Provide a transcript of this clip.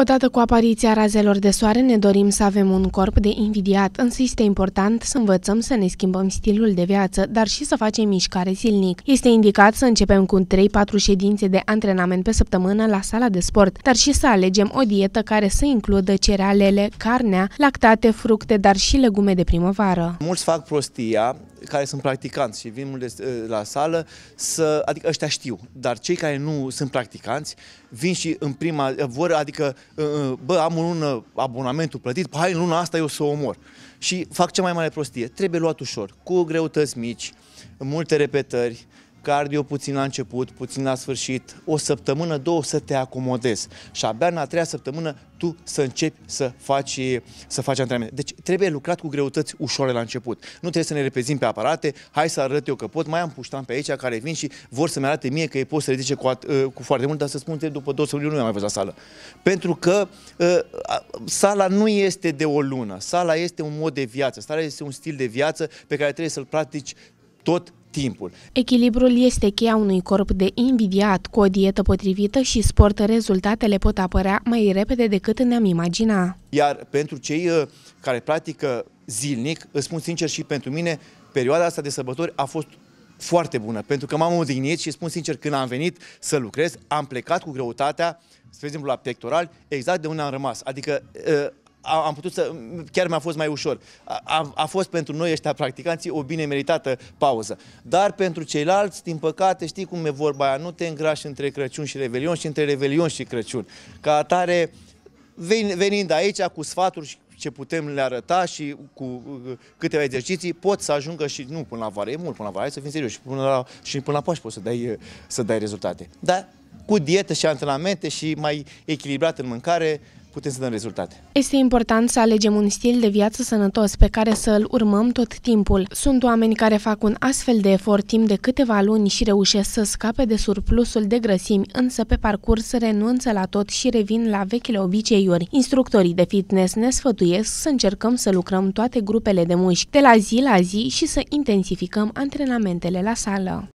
Odată cu apariția razelor de soare, ne dorim să avem un corp de invidiat, însă este important să învățăm să ne schimbăm stilul de viață, dar și să facem mișcare zilnic. Este indicat să începem cu 3-4 ședințe de antrenament pe săptămână la sala de sport, dar și să alegem o dietă care să includă cerealele, carnea, lactate, fructe, dar și legume de primăvară. Mulți fac prostia care sunt practicanți și vin ă, la sală, să, adică ăștia știu, dar cei care nu sunt practicanți vin și în prima, vor, adică, ă, ă, bă, am un lună abonamentul plătit, hai, în luna asta eu să o omor. Și fac cea mai mare prostie. Trebuie luat ușor, cu greutăți mici, multe repetări, cardio puțin la început, puțin la sfârșit, o săptămână, două să te acomodezi și abia în a treia săptămână tu să începi să faci, să faci antrenamente. Deci trebuie lucrat cu greutăți ușoare la început. Nu trebuie să ne repezim pe aparate, hai să arăt eu că pot, mai am puștan pe aici care vin și vor să-mi arate mie că ei pot să ridice cu, ă, cu foarte mult, dar să spun că după două săptămâni nu am mai văzut la sală. Pentru că uh, sala nu este de o lună, sala este un mod de viață, sala este un stil de viață pe care trebuie să-l practici tot timpul. Echilibrul este cheia unui corp de invidiat. Cu o dietă potrivită și sport, rezultatele pot apărea mai repede decât ne-am imagina. Iar pentru cei uh, care practică zilnic, îți spun sincer și pentru mine, perioada asta de sărbători a fost foarte bună, pentru că m-am odihnit și spun sincer, când am venit să lucrez, am plecat cu greutatea, spre exemplu la pectoral, exact de unde am rămas. Adică uh, am putut să, chiar mi-a fost mai ușor. A, a fost pentru noi ăștia practicanții o bine meritată pauză. Dar pentru ceilalți, din păcate, știi cum e vorba aia, nu te îngrași între Crăciun și Revelion și între Revelion și Crăciun. Ca atare, venind aici cu sfaturi și ce putem le arăta și cu uh, câteva exerciții pot să ajungă și nu până la vară, e mult până la vară, hai să fim serios și până la, și până la Paști poți să dai, uh, să dai rezultate. Dar cu dietă și antrenamente și mai echilibrat în mâncare, putem să dăm rezultate. Este important să alegem un stil de viață sănătos pe care să îl urmăm tot timpul. Sunt oameni care fac un astfel de efort timp de câteva luni și reușesc să scape de surplusul de grăsimi, însă pe parcurs renunță la tot și revin la vechile obiceiuri. Instructorii de fitness ne sfătuiesc să încercăm să lucrăm toate grupele de mușchi de la zi la zi și să intensificăm antrenamentele la sală.